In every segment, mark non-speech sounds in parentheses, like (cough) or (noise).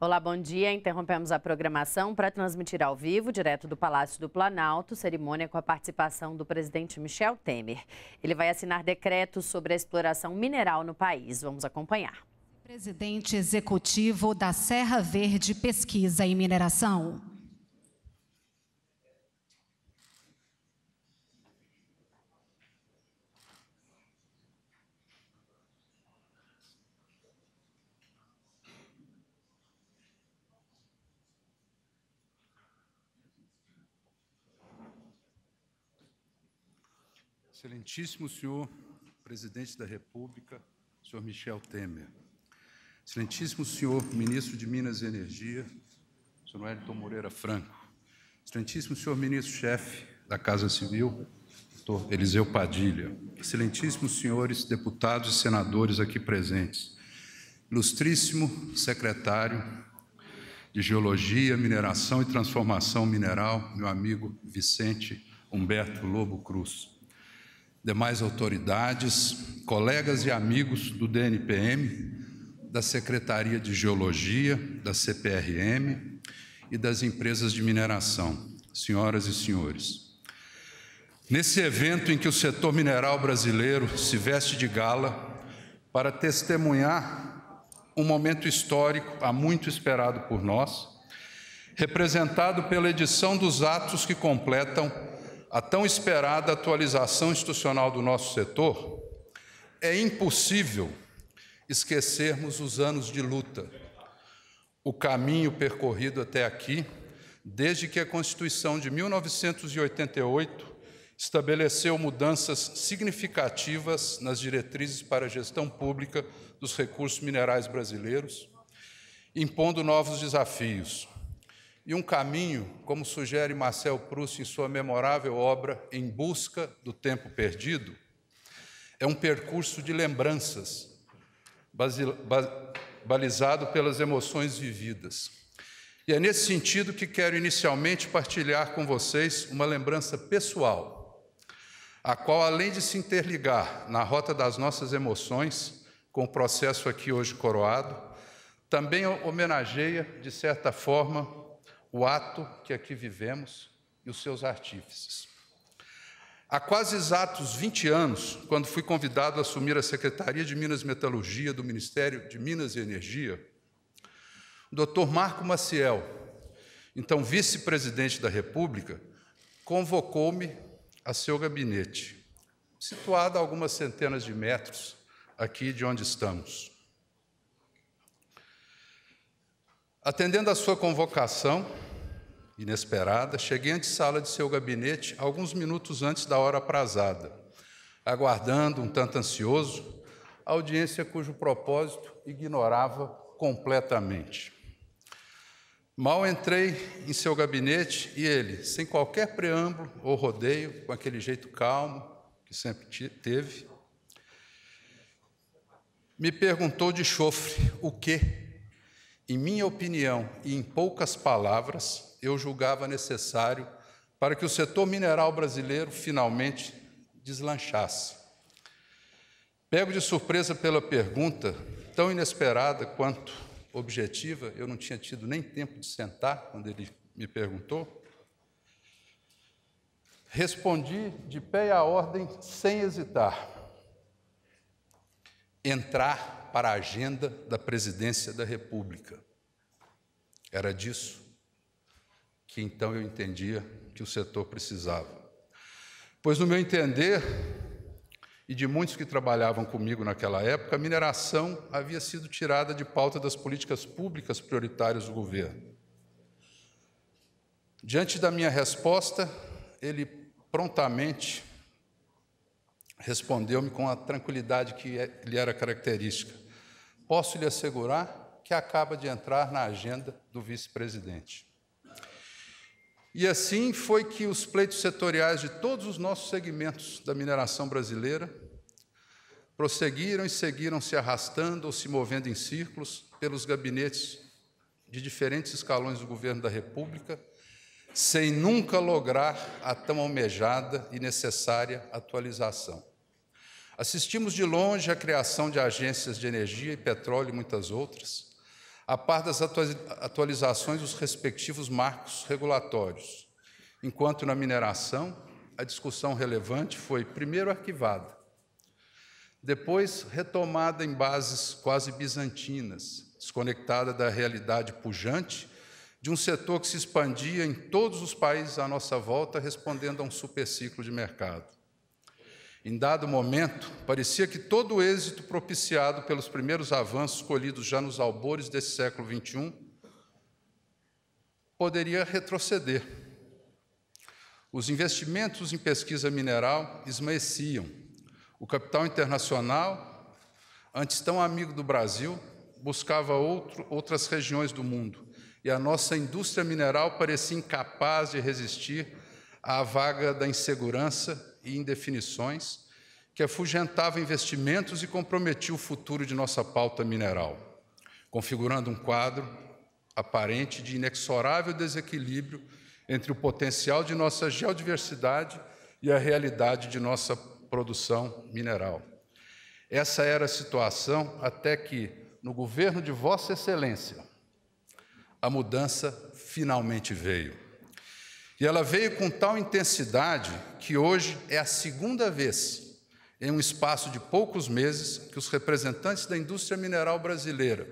Olá, bom dia. Interrompemos a programação para transmitir ao vivo, direto do Palácio do Planalto, cerimônia com a participação do presidente Michel Temer. Ele vai assinar decretos sobre a exploração mineral no país. Vamos acompanhar. Presidente executivo da Serra Verde Pesquisa e Mineração. Excelentíssimo senhor presidente da República, senhor Michel Temer. Excelentíssimo senhor ministro de Minas e Energia, senhor Wellington Moreira Franco. Excelentíssimo senhor ministro-chefe da Casa Civil, doutor Eliseu Padilha. Excelentíssimos senhores deputados e senadores aqui presentes. Ilustríssimo secretário de Geologia, Mineração e Transformação Mineral, meu amigo Vicente Humberto Lobo Cruz demais autoridades, colegas e amigos do DNPM, da Secretaria de Geologia, da CPRM e das empresas de mineração. Senhoras e senhores, nesse evento em que o setor mineral brasileiro se veste de gala para testemunhar um momento histórico há muito esperado por nós, representado pela edição dos atos que completam a tão esperada atualização institucional do nosso setor, é impossível esquecermos os anos de luta, o caminho percorrido até aqui, desde que a Constituição de 1988 estabeleceu mudanças significativas nas diretrizes para a gestão pública dos recursos minerais brasileiros, impondo novos desafios, e um caminho, como sugere Marcel Proust em sua memorável obra Em Busca do Tempo Perdido, é um percurso de lembranças, balizado pelas emoções vividas. E é nesse sentido que quero inicialmente partilhar com vocês uma lembrança pessoal, a qual, além de se interligar na rota das nossas emoções, com o processo aqui hoje coroado, também homenageia, de certa forma, o ato que aqui vivemos e os seus artífices. Há quase exatos 20 anos, quando fui convidado a assumir a Secretaria de Minas e Metalurgia do Ministério de Minas e Energia, o doutor Marco Maciel, então vice-presidente da República, convocou-me a seu gabinete, situado a algumas centenas de metros aqui de onde estamos. Atendendo à sua convocação inesperada, cheguei da sala de seu gabinete alguns minutos antes da hora aprazada, aguardando, um tanto ansioso, a audiência cujo propósito ignorava completamente. Mal entrei em seu gabinete e ele, sem qualquer preâmbulo ou rodeio, com aquele jeito calmo que sempre teve, me perguntou de chofre o quê em minha opinião e em poucas palavras, eu julgava necessário para que o setor mineral brasileiro finalmente deslanchasse. Pego de surpresa pela pergunta, tão inesperada quanto objetiva, eu não tinha tido nem tempo de sentar quando ele me perguntou. Respondi de pé à ordem, sem hesitar entrar para a agenda da presidência da República. Era disso que então eu entendia que o setor precisava. Pois, no meu entender, e de muitos que trabalhavam comigo naquela época, a mineração havia sido tirada de pauta das políticas públicas prioritárias do governo. Diante da minha resposta, ele prontamente respondeu-me com a tranquilidade que é, lhe era característica. Posso lhe assegurar que acaba de entrar na agenda do vice-presidente. E assim foi que os pleitos setoriais de todos os nossos segmentos da mineração brasileira prosseguiram e seguiram se arrastando ou se movendo em círculos pelos gabinetes de diferentes escalões do governo da República, sem nunca lograr a tão almejada e necessária atualização. Assistimos de longe à criação de agências de energia e petróleo e muitas outras, a par das atualizações dos respectivos marcos regulatórios, enquanto na mineração a discussão relevante foi primeiro arquivada, depois retomada em bases quase bizantinas, desconectada da realidade pujante de um setor que se expandia em todos os países à nossa volta, respondendo a um superciclo de mercado. Em dado momento, parecia que todo o êxito propiciado pelos primeiros avanços colhidos já nos albores desse século XXI poderia retroceder. Os investimentos em pesquisa mineral esmaeciam. O capital internacional, antes tão amigo do Brasil, buscava outro, outras regiões do mundo. E a nossa indústria mineral parecia incapaz de resistir à vaga da insegurança e indefinições que afugentava investimentos e comprometia o futuro de nossa pauta mineral, configurando um quadro aparente de inexorável desequilíbrio entre o potencial de nossa geodiversidade e a realidade de nossa produção mineral. Essa era a situação até que, no governo de Vossa Excelência, a mudança finalmente veio. E ela veio com tal intensidade que hoje é a segunda vez, em um espaço de poucos meses, que os representantes da indústria mineral brasileira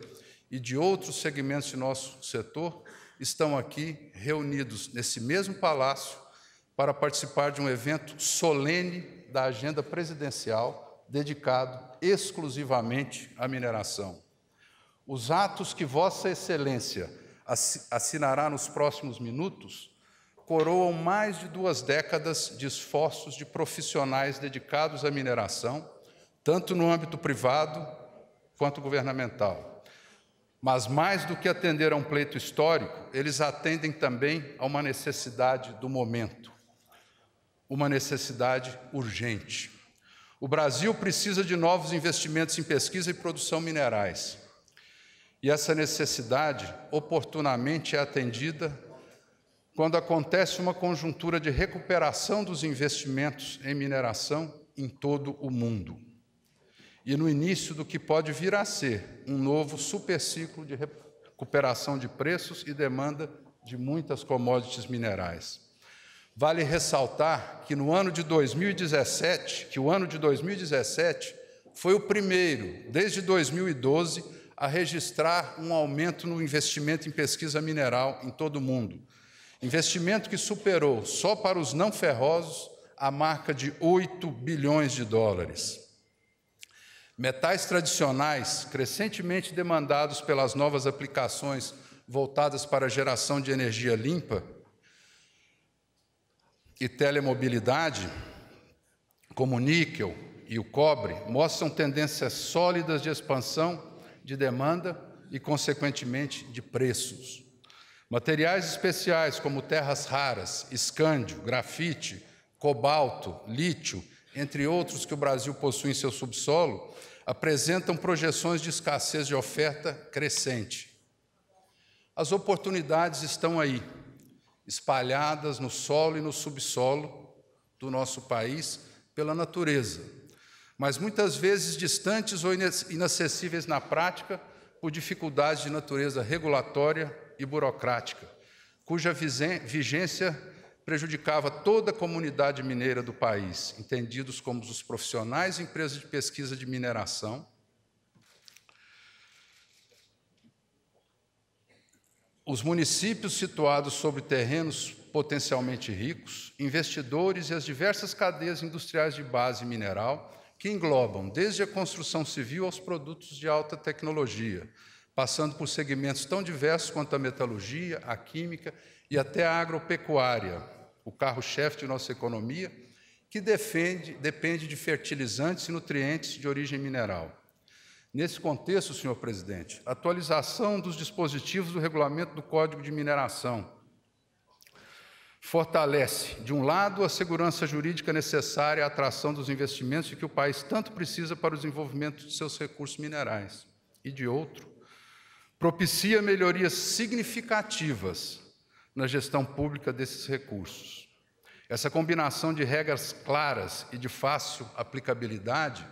e de outros segmentos de nosso setor estão aqui reunidos nesse mesmo palácio para participar de um evento solene da agenda presidencial dedicado exclusivamente à mineração. Os atos que Vossa Excelência assinará nos próximos minutos coroam mais de duas décadas de esforços de profissionais dedicados à mineração, tanto no âmbito privado quanto governamental. Mas mais do que atender a um pleito histórico, eles atendem também a uma necessidade do momento, uma necessidade urgente. O Brasil precisa de novos investimentos em pesquisa e produção minerais. E essa necessidade oportunamente é atendida quando acontece uma conjuntura de recuperação dos investimentos em mineração em todo o mundo. E no início do que pode vir a ser um novo superciclo de recuperação de preços e demanda de muitas commodities minerais. Vale ressaltar que no ano de 2017, que o ano de 2017 foi o primeiro desde 2012 a registrar um aumento no investimento em pesquisa mineral em todo o mundo. Investimento que superou, só para os não ferrosos, a marca de 8 bilhões de dólares. Metais tradicionais, crescentemente demandados pelas novas aplicações voltadas para a geração de energia limpa e telemobilidade, como o níquel e o cobre, mostram tendências sólidas de expansão de demanda e, consequentemente, de preços. Materiais especiais como terras raras, escândio, grafite, cobalto, lítio, entre outros que o Brasil possui em seu subsolo, apresentam projeções de escassez de oferta crescente. As oportunidades estão aí, espalhadas no solo e no subsolo do nosso país pela natureza, mas muitas vezes distantes ou inacessíveis na prática por dificuldades de natureza regulatória e burocrática, cuja vigência prejudicava toda a comunidade mineira do país, entendidos como os profissionais e empresas de pesquisa de mineração. Os municípios situados sobre terrenos potencialmente ricos, investidores e as diversas cadeias industriais de base mineral, que englobam desde a construção civil aos produtos de alta tecnologia, passando por segmentos tão diversos quanto a metalurgia, a química e até a agropecuária, o carro-chefe de nossa economia, que defende, depende de fertilizantes e nutrientes de origem mineral. Nesse contexto, senhor presidente, atualização dos dispositivos do regulamento do Código de Mineração fortalece, de um lado, a segurança jurídica necessária à atração dos investimentos que o país tanto precisa para o desenvolvimento de seus recursos minerais, e de outro, propicia melhorias significativas na gestão pública desses recursos. Essa combinação de regras claras e de fácil aplicabilidade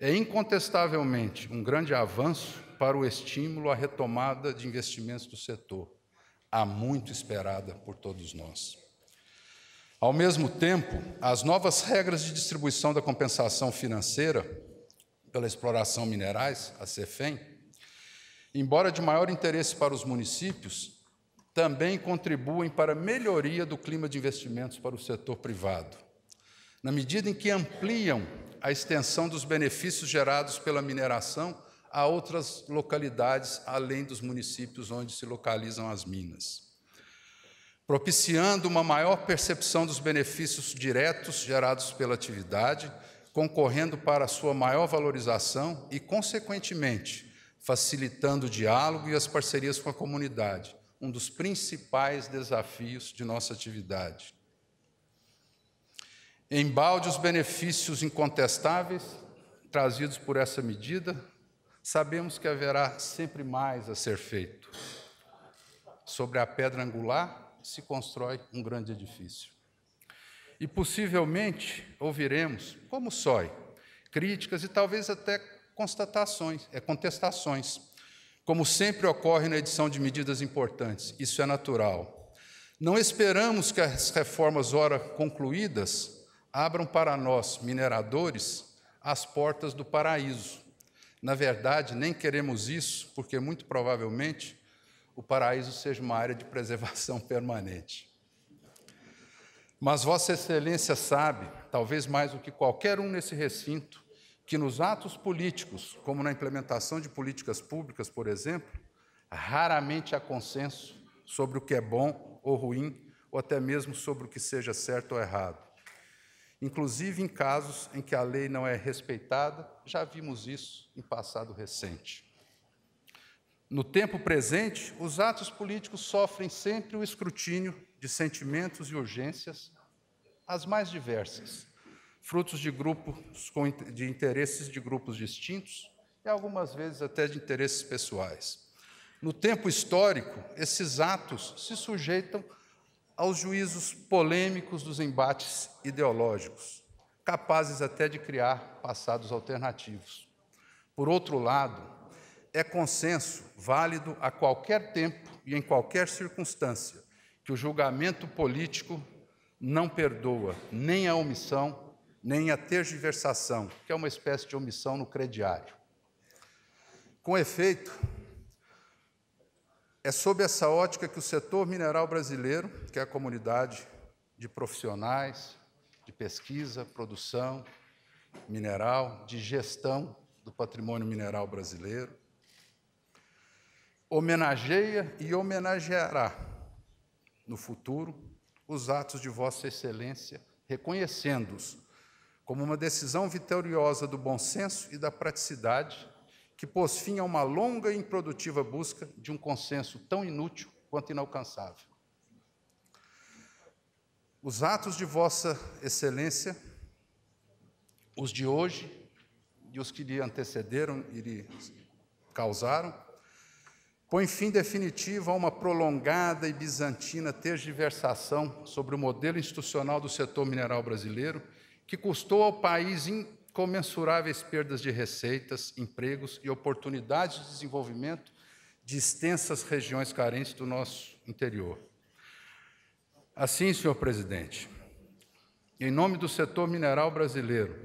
é incontestavelmente um grande avanço para o estímulo à retomada de investimentos do setor, há muito esperada por todos nós. Ao mesmo tempo, as novas regras de distribuição da compensação financeira pela exploração minerais, a CEFEM, embora de maior interesse para os municípios, também contribuem para a melhoria do clima de investimentos para o setor privado, na medida em que ampliam a extensão dos benefícios gerados pela mineração a outras localidades além dos municípios onde se localizam as minas, propiciando uma maior percepção dos benefícios diretos gerados pela atividade, concorrendo para a sua maior valorização e, consequentemente, facilitando o diálogo e as parcerias com a comunidade, um dos principais desafios de nossa atividade. Embalde os benefícios incontestáveis trazidos por essa medida, sabemos que haverá sempre mais a ser feito. Sobre a pedra angular se constrói um grande edifício. E possivelmente ouviremos, como sói, críticas e talvez até constatações, é, contestações, como sempre ocorre na edição de medidas importantes. Isso é natural. Não esperamos que as reformas, ora concluídas, abram para nós, mineradores, as portas do paraíso. Na verdade, nem queremos isso, porque muito provavelmente o paraíso seja uma área de preservação (laughs) permanente. Mas Vossa Excelência sabe, talvez mais do que qualquer um nesse recinto, que nos atos políticos, como na implementação de políticas públicas, por exemplo, raramente há consenso sobre o que é bom ou ruim, ou até mesmo sobre o que seja certo ou errado. Inclusive em casos em que a lei não é respeitada, já vimos isso em passado recente. No tempo presente, os atos políticos sofrem sempre o escrutínio de sentimentos e urgências as mais diversas, frutos de grupos de interesses de grupos distintos e algumas vezes até de interesses pessoais. No tempo histórico, esses atos se sujeitam aos juízos polêmicos dos embates ideológicos, capazes até de criar passados alternativos. Por outro lado, é consenso válido a qualquer tempo e em qualquer circunstância que o julgamento político não perdoa nem a omissão nem a tergiversação, que é uma espécie de omissão no crediário. Com efeito, é sob essa ótica que o setor mineral brasileiro, que é a comunidade de profissionais, de pesquisa, produção mineral, de gestão do patrimônio mineral brasileiro, homenageia e homenageará no futuro os atos de Vossa Excelência, reconhecendo-os como uma decisão vitoriosa do bom senso e da praticidade, que pôs fim a uma longa e improdutiva busca de um consenso tão inútil quanto inalcançável. Os atos de Vossa Excelência, os de hoje e os que lhe antecederam e lhe causaram, põem fim definitivo a uma prolongada e bizantina tergiversação sobre o modelo institucional do setor mineral brasileiro que custou ao país incomensuráveis perdas de receitas, empregos e oportunidades de desenvolvimento de extensas regiões carentes do nosso interior. Assim, senhor presidente, em nome do setor mineral brasileiro,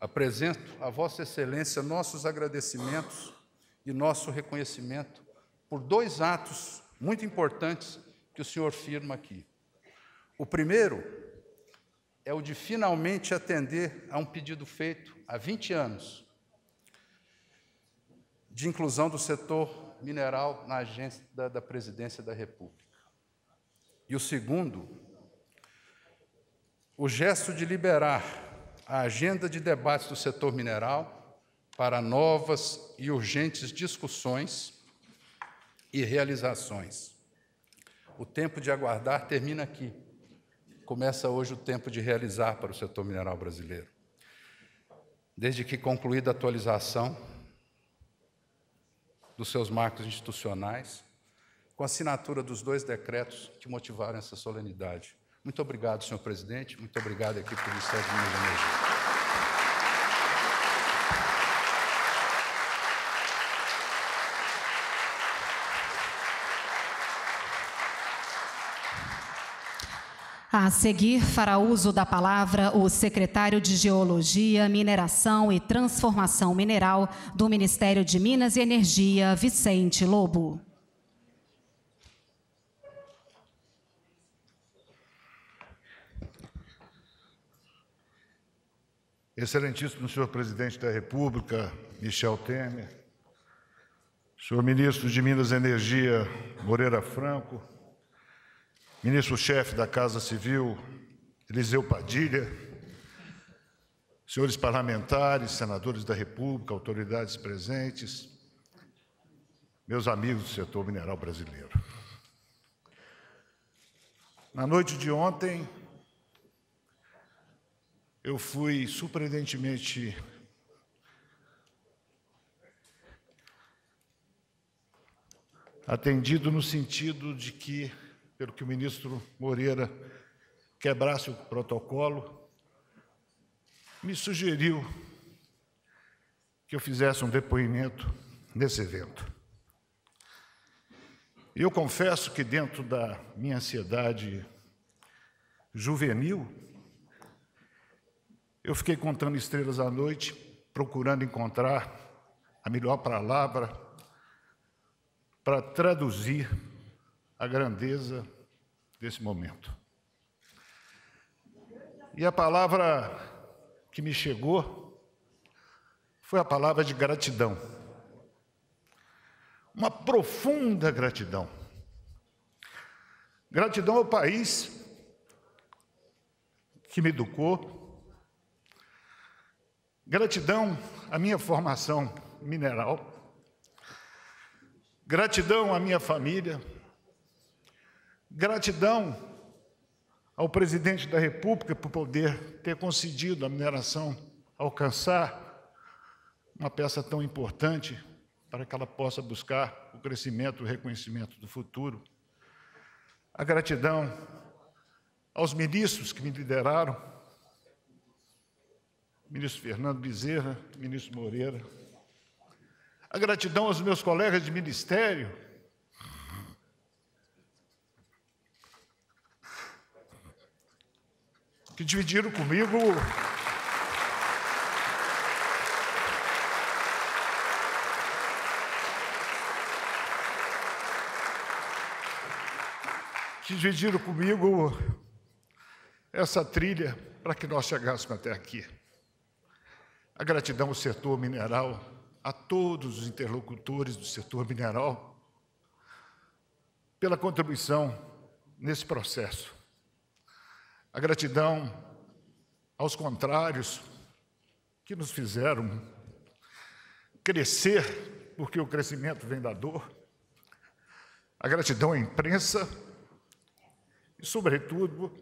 apresento a Vossa Excelência nossos agradecimentos e nosso reconhecimento por dois atos muito importantes que o senhor firma aqui. O primeiro é o de finalmente atender a um pedido feito há 20 anos de inclusão do setor mineral na agência da, da Presidência da República. E o segundo, o gesto de liberar a agenda de debates do setor mineral para novas e urgentes discussões e realizações. O tempo de aguardar termina aqui começa hoje o tempo de realizar para o setor mineral brasileiro. Desde que concluída a atualização dos seus marcos institucionais, com a assinatura dos dois decretos que motivaram essa solenidade. Muito obrigado, senhor presidente. Muito obrigado equipe do Ministério A seguir, fará uso da palavra o secretário de Geologia, Mineração e Transformação Mineral do Ministério de Minas e Energia, Vicente Lobo. Excelentíssimo senhor presidente da República, Michel Temer, senhor ministro de Minas e Energia, Moreira Franco, ministro-chefe da Casa Civil, Eliseu Padilha, senhores parlamentares, senadores da República, autoridades presentes, meus amigos do setor mineral brasileiro. Na noite de ontem, eu fui surpreendentemente atendido no sentido de que pelo que o ministro Moreira quebrasse o protocolo, me sugeriu que eu fizesse um depoimento nesse evento. Eu confesso que, dentro da minha ansiedade juvenil, eu fiquei contando estrelas à noite, procurando encontrar a melhor palavra para traduzir a grandeza desse momento. E a palavra que me chegou foi a palavra de gratidão. Uma profunda gratidão. Gratidão ao país que me educou. Gratidão à minha formação mineral. Gratidão à minha família Gratidão ao presidente da República por poder ter concedido a mineração alcançar uma peça tão importante para que ela possa buscar o crescimento, o reconhecimento do futuro. A gratidão aos ministros que me lideraram, ministro Fernando Bezerra, ministro Moreira. A gratidão aos meus colegas de ministério, que dividiram comigo. Que dividiram comigo essa trilha para que nós chegássemos até aqui. A gratidão ao setor mineral, a todos os interlocutores do setor mineral, pela contribuição nesse processo a gratidão aos contrários que nos fizeram crescer, porque o crescimento vem da dor, a gratidão à imprensa e, sobretudo,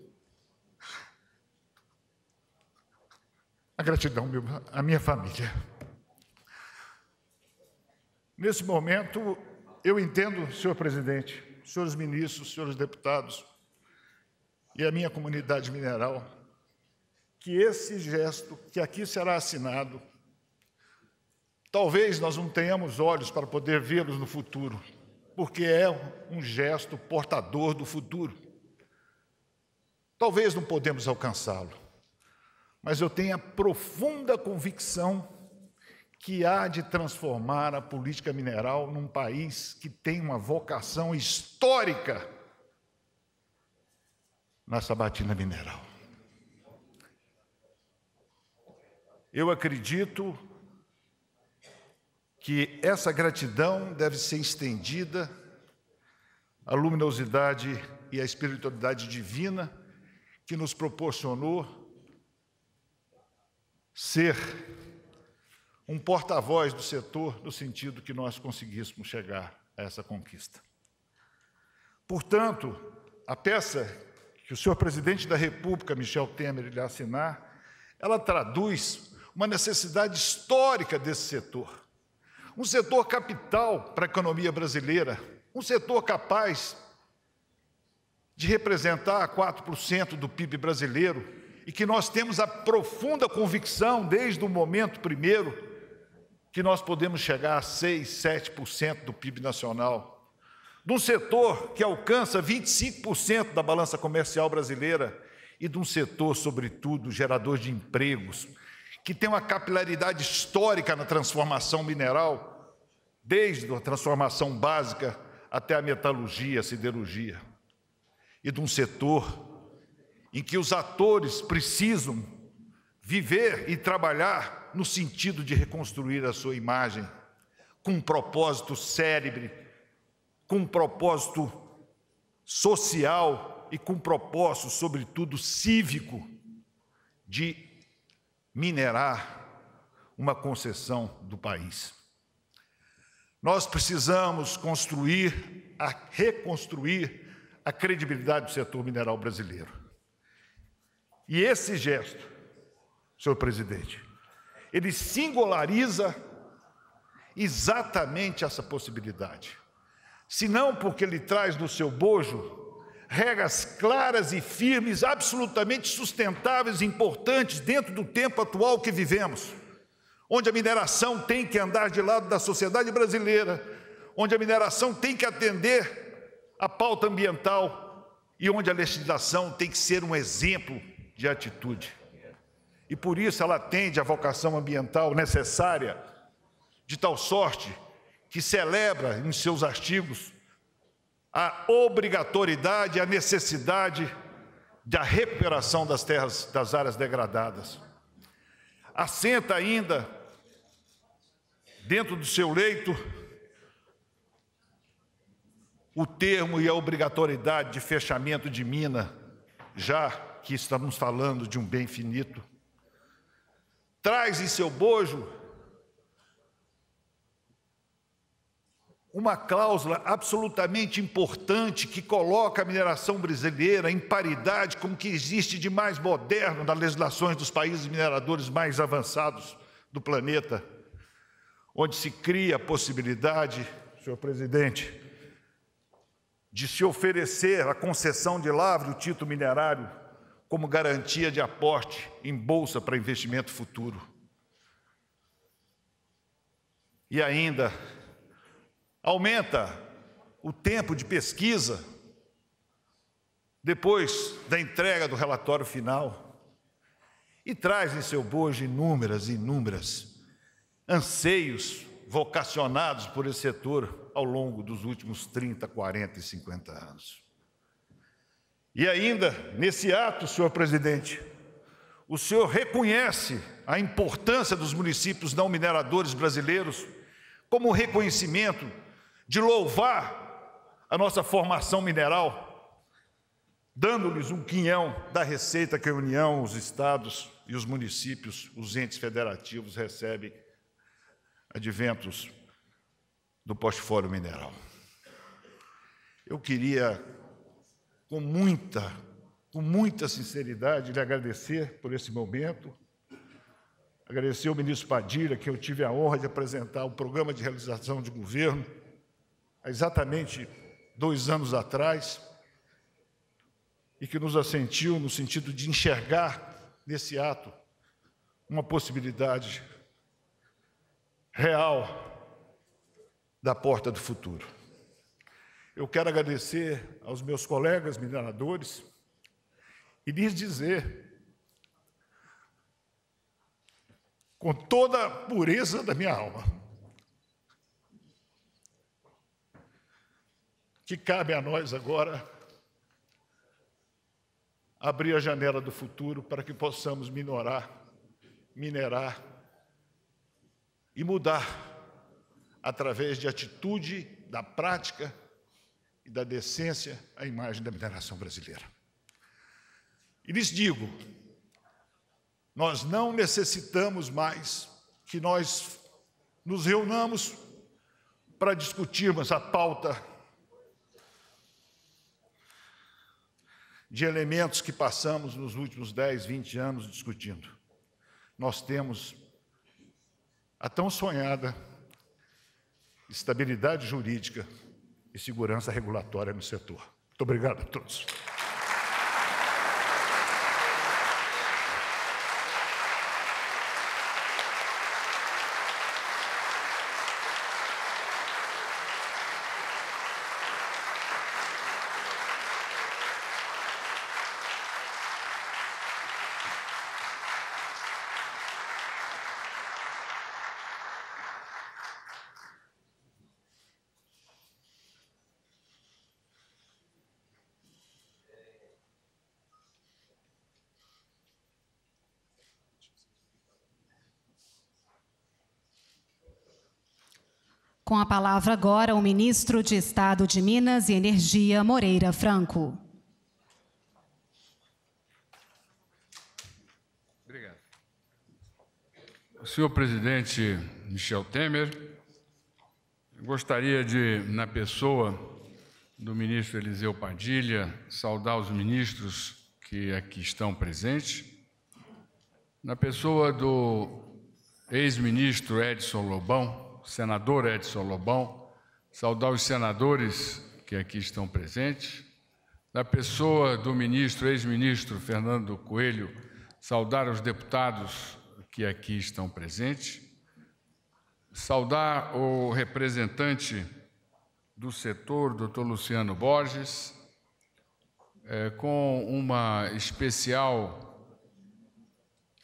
a gratidão à minha família. Nesse momento, eu entendo, senhor presidente, senhores ministros, senhores deputados, e a minha comunidade mineral que esse gesto que aqui será assinado, talvez nós não tenhamos olhos para poder vê-los no futuro, porque é um gesto portador do futuro. Talvez não podemos alcançá-lo, mas eu tenho a profunda convicção que há de transformar a política mineral num país que tem uma vocação histórica na Sabatina Mineral. Eu acredito que essa gratidão deve ser estendida à luminosidade e à espiritualidade divina que nos proporcionou ser um porta-voz do setor no sentido que nós conseguíssemos chegar a essa conquista. Portanto, a peça que o senhor presidente da República, Michel Temer, lhe assinar, ela traduz uma necessidade histórica desse setor. Um setor capital para a economia brasileira, um setor capaz de representar 4% do PIB brasileiro e que nós temos a profunda convicção desde o momento primeiro que nós podemos chegar a 6, 7% do PIB nacional de um setor que alcança 25% da balança comercial brasileira e de um setor, sobretudo, gerador de empregos, que tem uma capilaridade histórica na transformação mineral, desde a transformação básica até a metalurgia, a siderurgia, e de um setor em que os atores precisam viver e trabalhar no sentido de reconstruir a sua imagem com um propósito cérebre com um propósito social e com um propósito, sobretudo, cívico, de minerar uma concessão do país. Nós precisamos construir, a reconstruir a credibilidade do setor mineral brasileiro. E esse gesto, senhor presidente, ele singulariza exatamente essa possibilidade senão porque ele traz no seu bojo regras claras e firmes, absolutamente sustentáveis e importantes dentro do tempo atual que vivemos, onde a mineração tem que andar de lado da sociedade brasileira, onde a mineração tem que atender a pauta ambiental e onde a legislação tem que ser um exemplo de atitude. E por isso ela atende a vocação ambiental necessária, de tal sorte que celebra em seus artigos a obrigatoriedade, a necessidade da recuperação das terras, das áreas degradadas. Assenta ainda, dentro do seu leito, o termo e a obrigatoriedade de fechamento de mina, já que estamos falando de um bem finito. Traz em seu bojo uma cláusula absolutamente importante que coloca a mineração brasileira em paridade com o que existe de mais moderno nas legislações dos países mineradores mais avançados do planeta, onde se cria a possibilidade, senhor presidente, de se oferecer a concessão de lavra do título minerário como garantia de aporte em bolsa para investimento futuro. E ainda aumenta o tempo de pesquisa depois da entrega do relatório final e traz em seu bojo inúmeras e inúmeras anseios vocacionados por esse setor ao longo dos últimos 30, 40 e 50 anos. E ainda, nesse ato, senhor presidente, o senhor reconhece a importância dos municípios não mineradores brasileiros como reconhecimento de louvar a nossa formação mineral, dando-lhes um quinhão da receita que a União, os estados e os municípios, os entes federativos recebem adventos do portfólio mineral. Eu queria, com muita, com muita sinceridade, lhe agradecer por esse momento, agradecer ao ministro Padilha, que eu tive a honra de apresentar o programa de realização de governo exatamente dois anos atrás, e que nos assentiu no sentido de enxergar nesse ato uma possibilidade real da porta do futuro. Eu quero agradecer aos meus colegas mineradores e lhes dizer, com toda a pureza da minha alma, que cabe a nós agora abrir a janela do futuro para que possamos minorar, minerar e mudar através de atitude, da prática e da decência a imagem da mineração brasileira. E lhes digo, nós não necessitamos mais que nós nos reunamos para discutirmos a pauta de elementos que passamos nos últimos 10, 20 anos discutindo. Nós temos a tão sonhada estabilidade jurídica e segurança regulatória no setor. Muito obrigado a todos. palavra agora o ministro de Estado de Minas e Energia, Moreira Franco. Obrigado. Senhor presidente Michel Temer, gostaria de, na pessoa do ministro Eliseu Padilha, saudar os ministros que aqui estão presentes. Na pessoa do ex-ministro Edson Lobão, senador Edson Lobão, saudar os senadores que aqui estão presentes, na pessoa do ministro, ex-ministro Fernando Coelho, saudar os deputados que aqui estão presentes, saudar o representante do setor, doutor Luciano Borges, é, com uma especial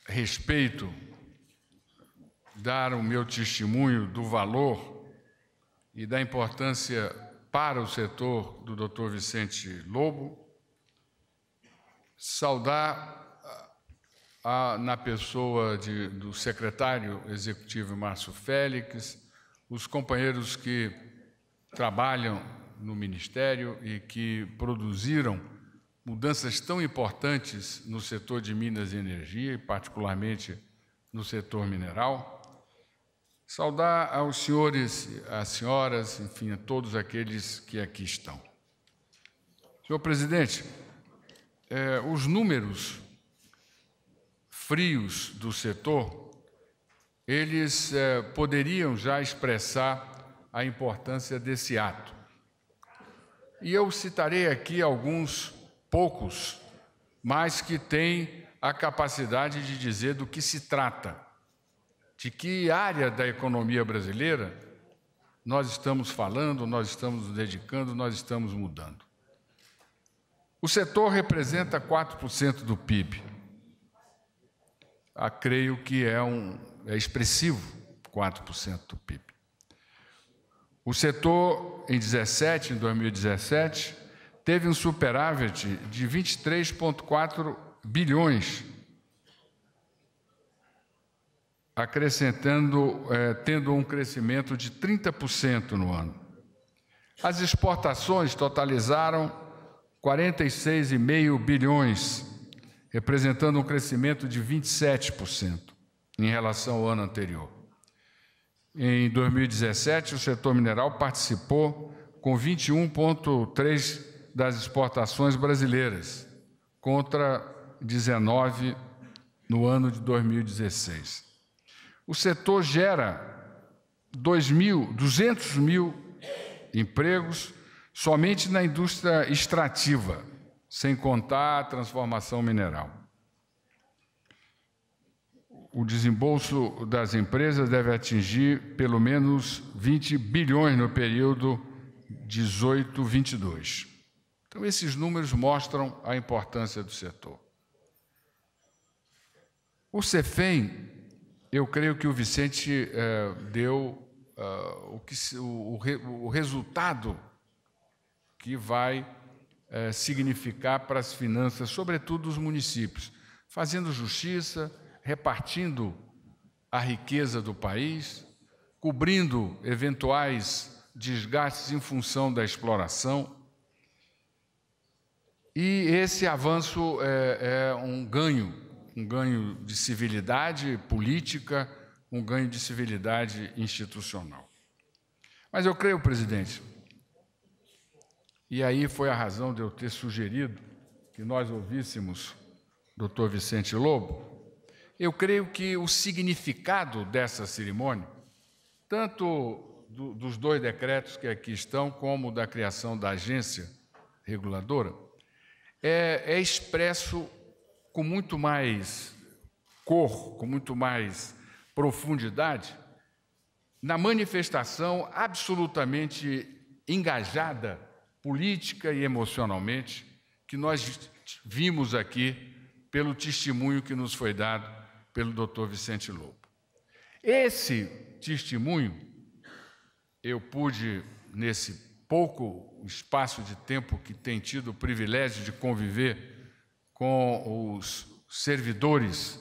respeito dar o meu testemunho do valor e da importância para o setor do Dr. Vicente Lobo, saudar a, na pessoa de, do secretário executivo Márcio Félix, os companheiros que trabalham no Ministério e que produziram mudanças tão importantes no setor de Minas e Energia, e particularmente no setor mineral. Saudar aos senhores, às senhoras, enfim, a todos aqueles que aqui estão. Senhor presidente, é, os números frios do setor, eles é, poderiam já expressar a importância desse ato. E eu citarei aqui alguns poucos, mas que têm a capacidade de dizer do que se trata de que área da economia brasileira nós estamos falando, nós estamos nos dedicando, nós estamos mudando. O setor representa 4% do PIB. Ah, creio que é, um, é expressivo 4% do PIB. O setor, em 17, em 2017, teve um superávit de 23,4 bilhões acrescentando, é, tendo um crescimento de 30% no ano. As exportações totalizaram 46,5 bilhões, representando um crescimento de 27% em relação ao ano anterior. Em 2017, o setor mineral participou com 21,3% das exportações brasileiras, contra 19% no ano de 2016. O setor gera 2 mil, 200 mil empregos somente na indústria extrativa, sem contar a transformação mineral. O desembolso das empresas deve atingir pelo menos 20 bilhões no período 18-22. Então, esses números mostram a importância do setor. O CEFEM eu creio que o Vicente é, deu ah, o, que, o, o, o, resultado que vai é, significar para as finanças, sobretudo os municípios, fazendo justiça, repartindo a riqueza do país, cobrindo eventuais desgastes em função da exploração. E esse avanço é, é um ganho um ganho de civilidade política, um ganho de civilidade institucional. Mas eu creio, presidente, e aí foi a razão de eu ter sugerido que nós ouvíssemos Dr. Vicente Lobo, eu creio que o significado dessa cerimônia, tanto do, dos dois decretos que aqui estão, como da criação da agência reguladora, é, é expresso com muito mais cor, com muito mais profundidade, na manifestação absolutamente engajada, política e emocionalmente, que nós vimos aqui pelo testemunho que nos foi dado pelo Dr. Vicente Lobo. Esse testemunho eu pude nesse pouco espaço de tempo que tem tido o privilégio de conviver com os servidores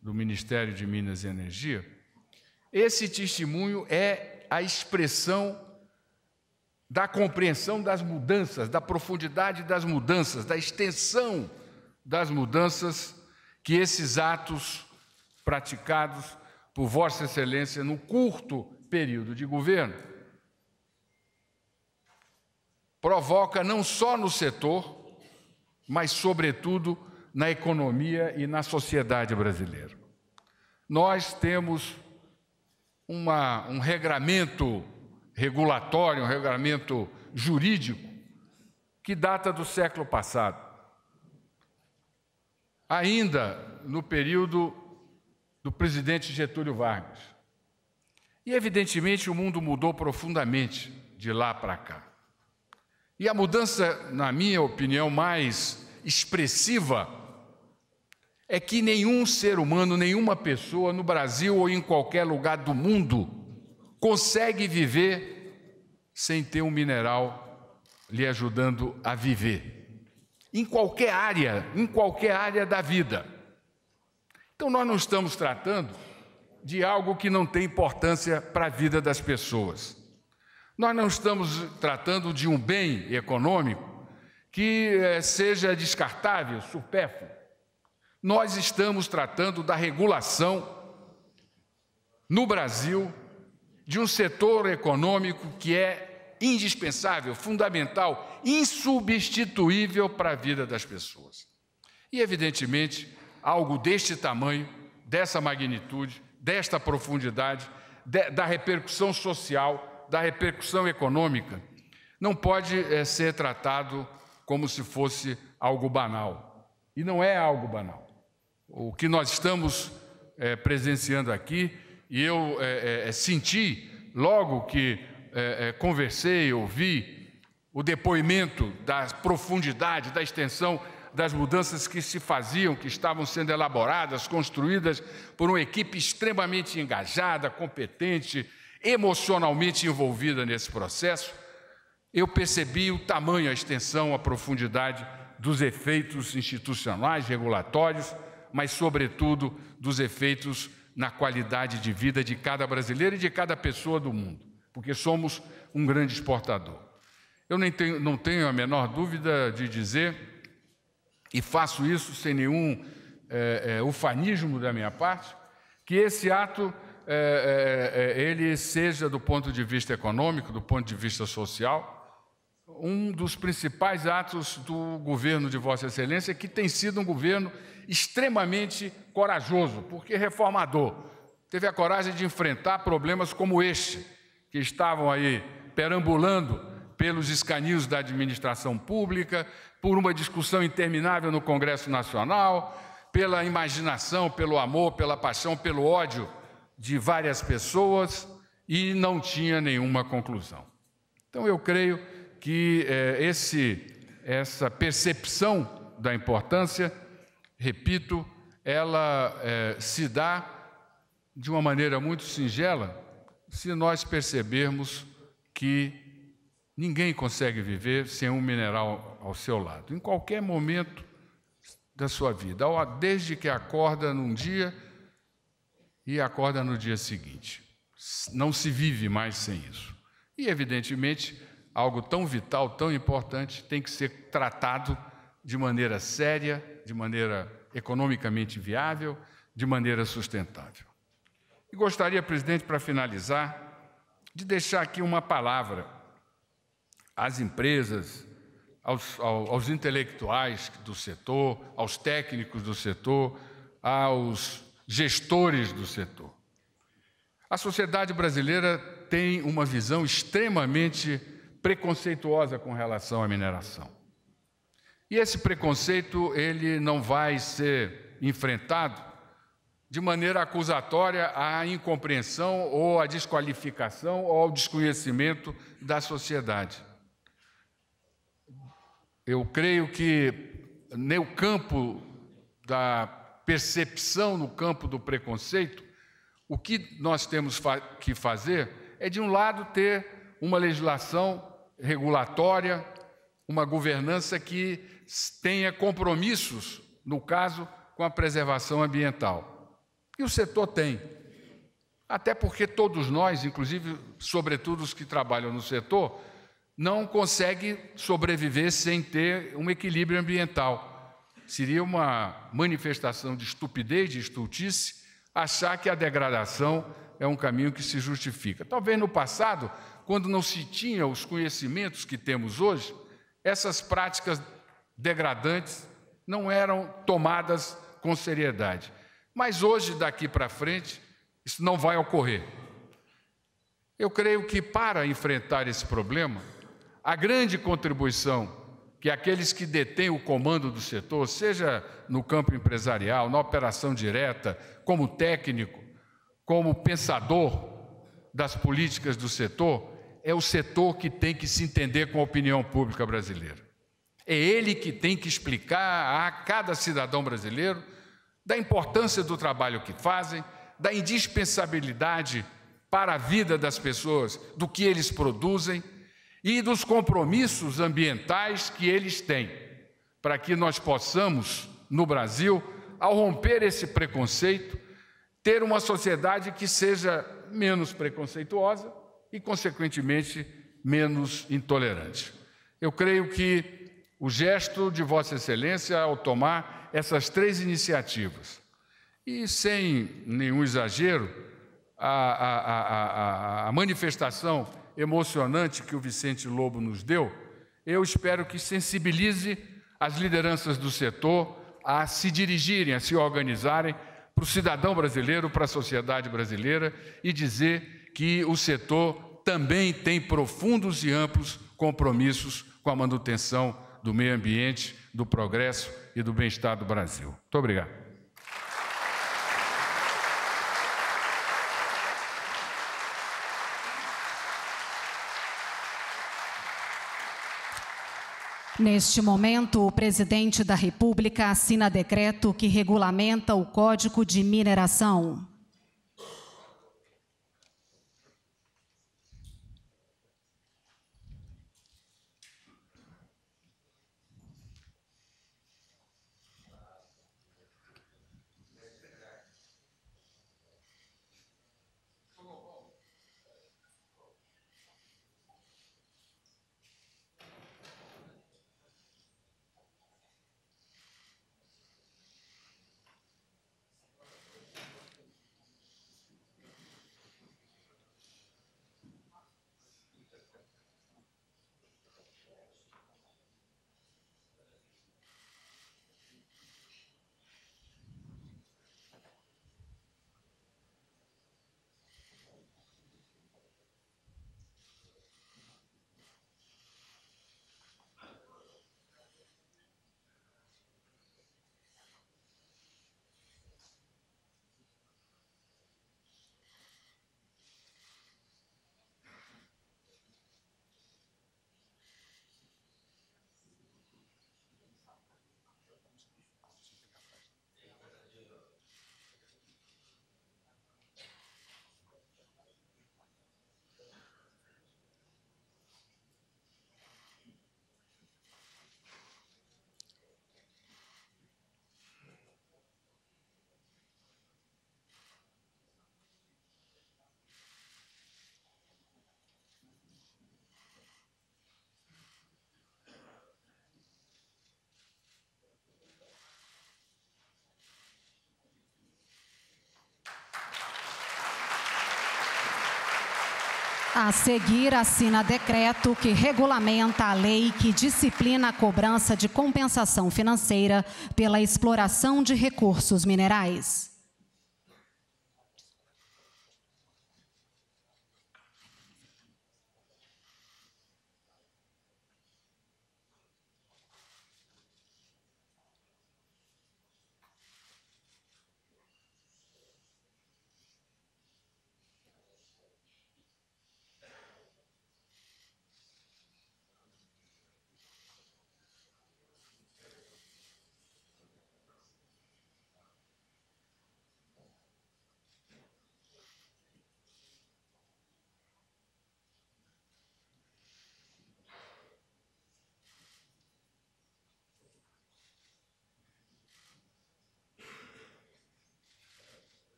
do Ministério de Minas e Energia, esse testemunho é a expressão da compreensão das mudanças, da profundidade das mudanças, da extensão das mudanças que esses atos praticados por Vossa Excelência no curto período de governo provoca não só no setor, mas, sobretudo, na economia e na sociedade brasileira. Nós temos uma, um regramento regulatório, um regramento jurídico, que data do século passado. Ainda no período do presidente Getúlio Vargas. E, evidentemente, o mundo mudou profundamente de lá para cá. E a mudança, na minha opinião, mais expressiva é que nenhum ser humano, nenhuma pessoa no Brasil ou em qualquer lugar do mundo consegue viver sem ter um mineral lhe ajudando a viver. Em qualquer área, em qualquer área da vida. Então nós não estamos tratando de algo que não tem importância para a vida das pessoas. Nós não estamos tratando de um bem econômico que eh, seja descartável, supérfluo. Nós estamos tratando da regulação no Brasil de um setor econômico que é indispensável, fundamental, insubstituível para a vida das pessoas. E, evidentemente, algo deste tamanho, dessa magnitude, desta profundidade, de, da repercussão social, da repercussão econômica, não pode é, ser tratado como se fosse algo banal. E não é algo banal. O que nós estamos é, presenciando aqui, e eu é, senti logo que conversei, ouvi o depoimento da profundidade, da extensão das mudanças que se faziam, que estavam sendo elaboradas, construídas por uma equipe extremamente engajada, competente, emocionalmente envolvida nesse processo, eu percebi o tamanho, a extensão, a profundidade dos efeitos institucionais, regulatórios, mas, sobretudo, dos efeitos na qualidade de vida de cada brasileiro e de cada pessoa do mundo, porque somos um grande exportador. Eu nem tenho, não tenho a menor dúvida de dizer, e faço isso sem nenhum é, é, ufanismo da minha parte, que esse ato é é, é, é, ele seja, do ponto de vista econômico, do ponto de vista social, um dos principais atos do governo de Vossa Excelência, que tem sido um governo extremamente corajoso, porque reformador. Teve a coragem de enfrentar problemas como este, que estavam aí perambulando pelos escaninhos da administração pública, por uma discussão interminável no Congresso Nacional, pela imaginação, pelo amor, pela paixão, pelo ódio de várias pessoas e não tinha nenhuma conclusão. Então, eu creio que eh, esse, essa percepção da importância, repito, ela eh, se dá de uma maneira muito singela se nós percebermos que Ninguém consegue viver sem um mineral ao seu lado, em qualquer momento da sua vida, desde que acorda num dia e acorda no dia seguinte. Não se vive mais sem isso. E, evidentemente, algo tão vital, tão importante, tem que ser tratado de maneira séria, de maneira economicamente viável, de maneira sustentável. E gostaria, presidente, para finalizar, de deixar aqui uma palavra às empresas, aos, aos, aos intelectuais do setor, aos técnicos do setor, aos gestores do setor. A sociedade brasileira tem uma visão extremamente preconceituosa com relação à mineração. E esse preconceito ele não vai ser enfrentado de maneira acusatória à incompreensão ou à desqualificação ou ao desconhecimento da sociedade. Eu creio que no campo da percepção no campo do preconceito, o que nós temos fa que fazer é, de um lado, ter uma legislação regulatória, uma governança que tenha compromissos, no caso, com a preservação ambiental. E o setor tem. Até porque todos nós, inclusive, sobretudo os que trabalham no setor, não conseguem sobreviver sem ter um equilíbrio ambiental seria uma manifestação de estupidez, de estultice, achar que a degradação é um caminho que se justifica. Talvez no passado, quando não se tinha os conhecimentos que temos hoje, essas práticas degradantes não eram tomadas com seriedade. Mas hoje, daqui para frente, isso não vai ocorrer. Eu creio que para enfrentar esse problema, a grande contribuição que aqueles que detêm o comando do setor, seja no campo empresarial, na operação direta, como técnico, como pensador das políticas do setor, é o setor que tem que se entender com a opinião pública brasileira. É ele que tem que explicar a cada cidadão brasileiro da importância do trabalho que fazem, da indispensabilidade para a vida das pessoas, do que eles produzem e dos compromissos ambientais que eles têm, para que nós possamos, no Brasil, ao romper esse preconceito, ter uma sociedade que seja menos preconceituosa e, consequentemente, menos intolerante. Eu creio que o gesto de Vossa Excelência ao tomar essas três iniciativas, e sem nenhum exagero, a, a, a, a manifestação emocionante que o Vicente Lobo nos deu, eu espero que sensibilize as lideranças do setor a se dirigirem, a se organizarem para o cidadão brasileiro, para a sociedade brasileira e dizer que o setor também tem profundos e amplos compromissos com a manutenção do meio ambiente, do progresso e do bem-estar do Brasil. Muito obrigado. Neste momento, o presidente da República assina decreto que regulamenta o Código de Mineração. A seguir, assina decreto que regulamenta a lei que disciplina a cobrança de compensação financeira pela exploração de recursos minerais.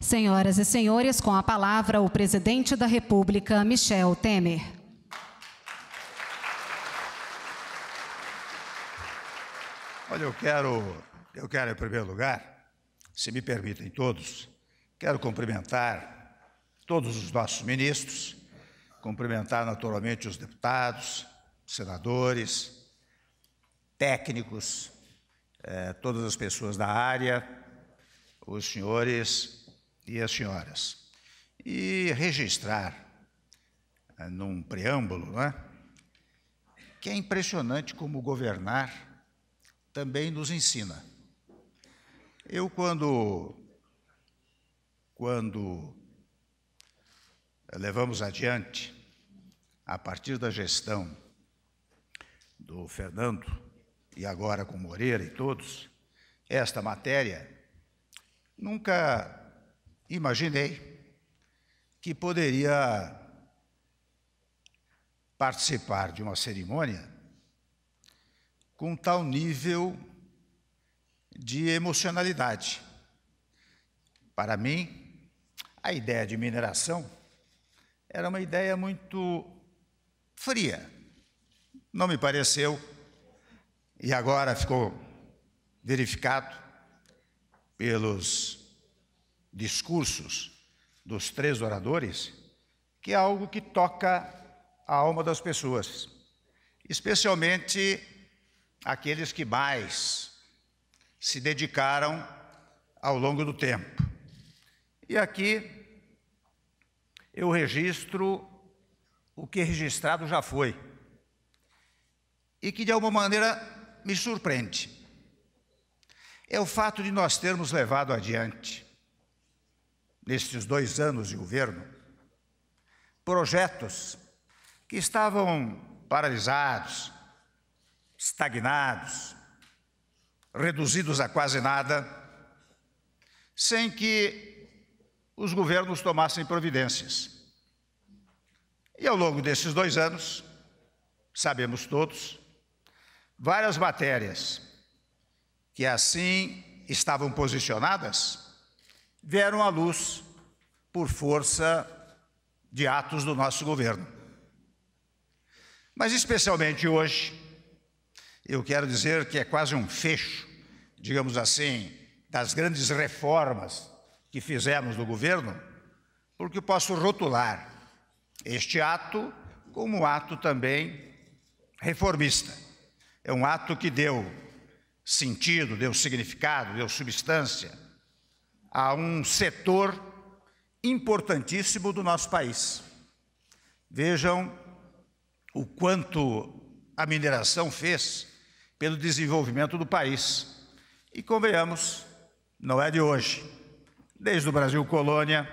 Senhoras e senhores, com a palavra o presidente da República, Michel Temer. Olha, eu quero, eu quero em primeiro lugar, se me permitem todos, quero cumprimentar todos os nossos ministros, cumprimentar naturalmente os deputados, senadores, técnicos, eh, todas as pessoas da área, os senhores e as senhoras. E registrar, eh, num preâmbulo, né, que é impressionante como governar também nos ensina. Eu, quando, quando eh, levamos adiante, a partir da gestão do Fernando, e agora com Moreira e todos, esta matéria, nunca imaginei que poderia participar de uma cerimônia com tal nível de emocionalidade. Para mim, a ideia de mineração era uma ideia muito fria. Não me pareceu, e agora ficou verificado pelos discursos dos três oradores, que é algo que toca a alma das pessoas, especialmente aqueles que mais se dedicaram ao longo do tempo. E aqui eu registro o que registrado já foi e que de alguma maneira me surpreende. É o fato de nós termos levado adiante nestes dois anos de governo, projetos que estavam paralisados, estagnados, reduzidos a quase nada, sem que os governos tomassem providências. E ao longo desses dois anos, sabemos todos, várias matérias que assim estavam posicionadas vieram à luz por força de atos do nosso governo. Mas especialmente hoje, eu quero dizer que é quase um fecho, digamos assim, das grandes reformas que fizemos no governo, porque posso rotular este ato como um ato também reformista. É um ato que deu sentido, deu significado, deu substância a um setor importantíssimo do nosso país. Vejam o quanto a mineração fez pelo desenvolvimento do país. E convenhamos, não é de hoje. Desde o Brasil colônia,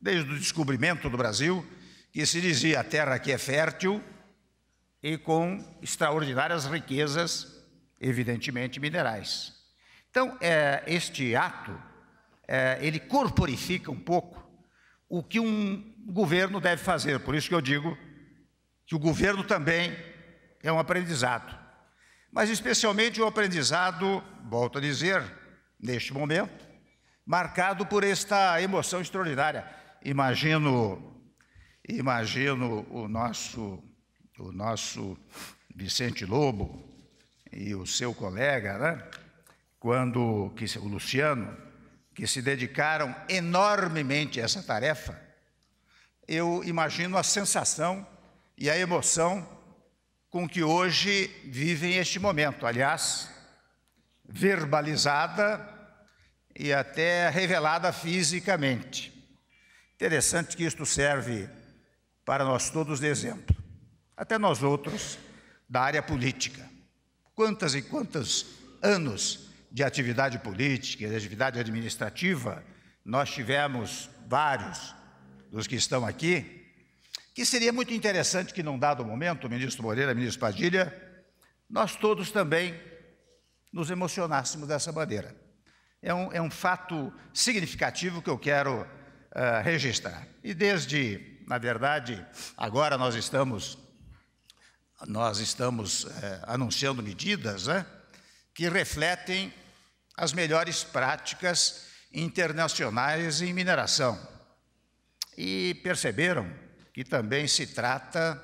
desde o descobrimento do Brasil, que se dizia a terra aqui é fértil e com extraordinárias riquezas, evidentemente minerais. Então, é, este ato é, ele corporifica um pouco o que um governo deve fazer. Por isso que eu digo que o governo também é um aprendizado. Mas especialmente um aprendizado, volto a dizer, neste momento, marcado por esta emoção extraordinária. Imagino, imagino o nosso, o nosso Vicente Lobo e o seu colega, né? quando que o Luciano que se dedicaram enormemente a essa tarefa, eu imagino a sensação e a emoção com que hoje vivem este momento. Aliás, verbalizada e até revelada fisicamente. Interessante que isto serve para nós todos de exemplo, até nós outros da área política. Quantas e quantos anos de atividade política, de atividade administrativa, nós tivemos vários dos que estão aqui, que seria muito interessante que, num dado momento, o ministro Moreira, o ministro Padilha, nós todos também nos emocionássemos dessa maneira. É um, é um fato significativo que eu quero uh, registrar. E desde, na verdade, agora nós estamos, nós estamos uh, anunciando medidas, né? que refletem as melhores práticas internacionais em mineração. E perceberam que também se trata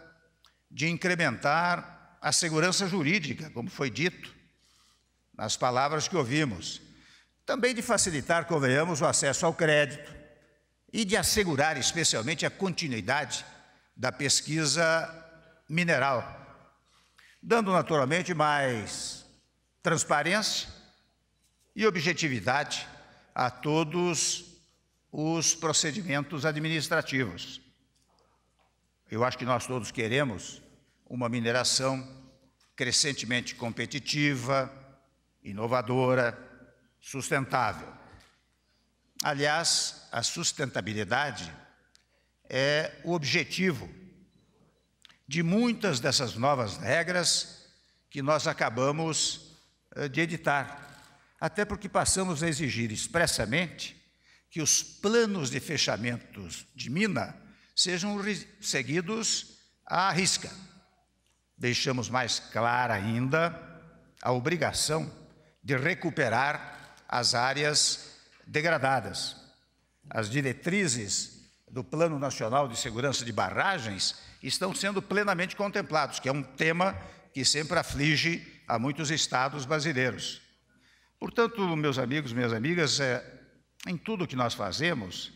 de incrementar a segurança jurídica, como foi dito nas palavras que ouvimos. Também de facilitar, convenhamos, o acesso ao crédito e de assegurar especialmente a continuidade da pesquisa mineral, dando naturalmente mais transparência e objetividade a todos os procedimentos administrativos. Eu acho que nós todos queremos uma mineração crescentemente competitiva, inovadora, sustentável. Aliás, a sustentabilidade é o objetivo de muitas dessas novas regras que nós acabamos eh, de editar, até porque passamos a exigir expressamente que os planos de fechamentos de mina sejam seguidos à risca. Deixamos mais clara ainda a obrigação de recuperar as áreas degradadas. As diretrizes do Plano Nacional de Segurança de Barragens estão sendo plenamente contemplados, que é um tema que sempre aflige a muitos estados brasileiros. Portanto, meus amigos, minhas amigas, é, em tudo que nós fazemos,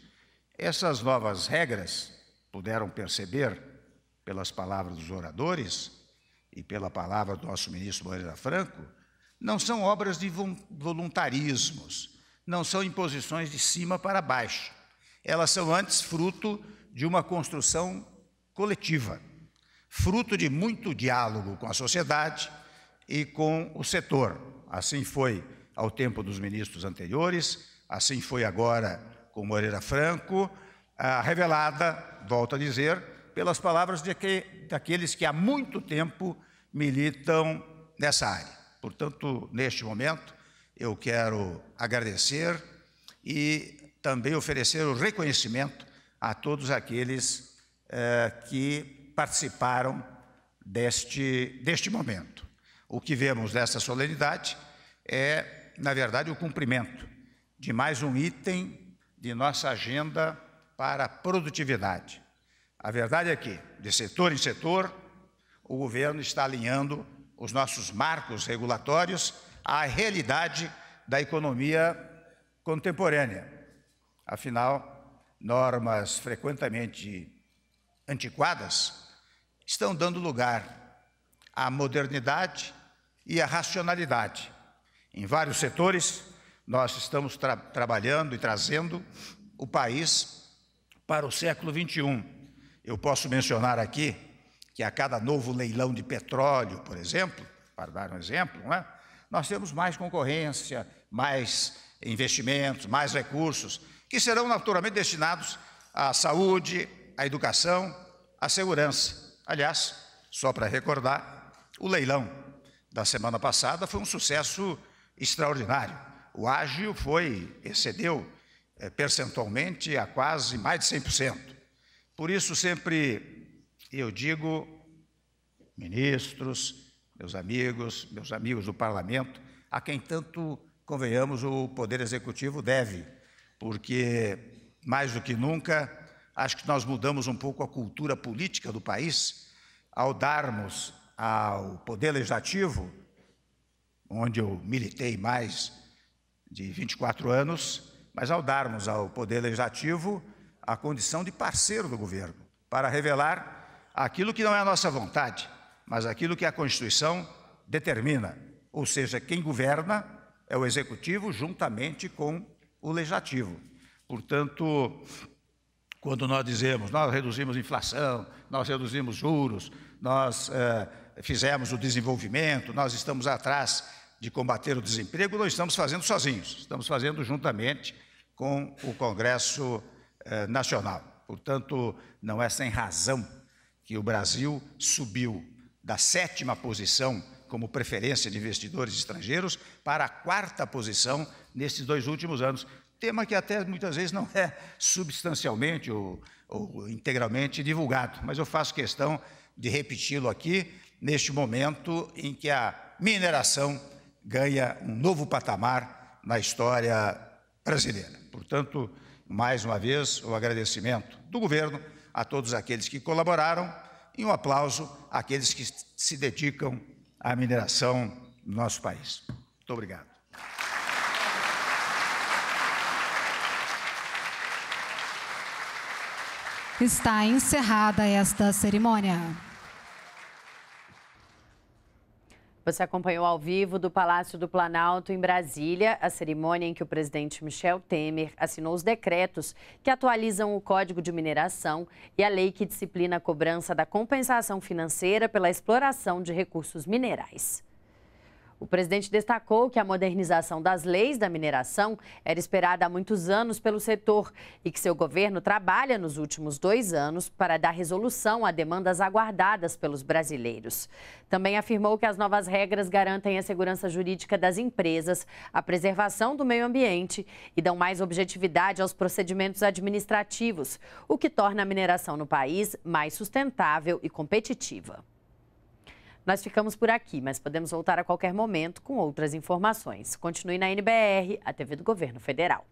essas novas regras, puderam perceber pelas palavras dos oradores e pela palavra do nosso ministro Moreira Franco, não são obras de voluntarismos, não são imposições de cima para baixo. Elas são antes fruto de uma construção coletiva, fruto de muito diálogo com a sociedade, e com o setor. Assim foi ao tempo dos ministros anteriores, assim foi agora com Moreira Franco, ah, revelada, volto a dizer, pelas palavras de que, daqueles que há muito tempo militam nessa área. Portanto, neste momento, eu quero agradecer e também oferecer o reconhecimento a todos aqueles eh, que participaram deste, deste momento. O que vemos nessa solenidade é, na verdade, o cumprimento de mais um item de nossa agenda para a produtividade. A verdade é que, de setor em setor, o governo está alinhando os nossos marcos regulatórios à realidade da economia contemporânea. Afinal, normas frequentemente antiquadas estão dando lugar à modernidade e a racionalidade. Em vários setores, nós estamos tra trabalhando e trazendo o país para o século XXI. Eu posso mencionar aqui que a cada novo leilão de petróleo, por exemplo, para dar um exemplo, é? nós temos mais concorrência, mais investimentos, mais recursos, que serão naturalmente destinados à saúde, à educação, à segurança. Aliás, só para recordar, o leilão da semana passada foi um sucesso extraordinário. O ágio foi, excedeu é, percentualmente a quase mais de 100%. Por isso, sempre eu digo, ministros, meus amigos, meus amigos do parlamento, a quem tanto convenhamos o Poder Executivo deve, porque, mais do que nunca, acho que nós mudamos um pouco a cultura política do país ao darmos ao Poder Legislativo, onde eu militei mais de 24 anos, mas ao darmos ao Poder Legislativo a condição de parceiro do governo, para revelar aquilo que não é a nossa vontade, mas aquilo que a Constituição determina. Ou seja, quem governa é o Executivo juntamente com o Legislativo. Portanto, quando nós dizemos nós reduzimos inflação, nós reduzimos juros, nós eh, fizemos o desenvolvimento, nós estamos atrás de combater o desemprego, não estamos fazendo sozinhos, estamos fazendo juntamente com o Congresso eh, Nacional. Portanto, não é sem razão que o Brasil subiu da sétima posição como preferência de investidores estrangeiros para a quarta posição nesses dois últimos anos. Tema que até muitas vezes não é substancialmente ou, ou integralmente divulgado, mas eu faço questão de repeti-lo aqui neste momento em que a mineração ganha um novo patamar na história brasileira. Portanto, mais uma vez, o agradecimento do governo a todos aqueles que colaboraram e um aplauso àqueles que se dedicam à mineração no nosso país. Muito obrigado. Está encerrada esta cerimônia. Você acompanhou ao vivo do Palácio do Planalto, em Brasília, a cerimônia em que o presidente Michel Temer assinou os decretos que atualizam o Código de Mineração e a lei que disciplina a cobrança da compensação financeira pela exploração de recursos minerais. O presidente destacou que a modernização das leis da mineração era esperada há muitos anos pelo setor e que seu governo trabalha nos últimos dois anos para dar resolução a demandas aguardadas pelos brasileiros. Também afirmou que as novas regras garantem a segurança jurídica das empresas, a preservação do meio ambiente e dão mais objetividade aos procedimentos administrativos, o que torna a mineração no país mais sustentável e competitiva. Nós ficamos por aqui, mas podemos voltar a qualquer momento com outras informações. Continue na NBR, a TV do Governo Federal.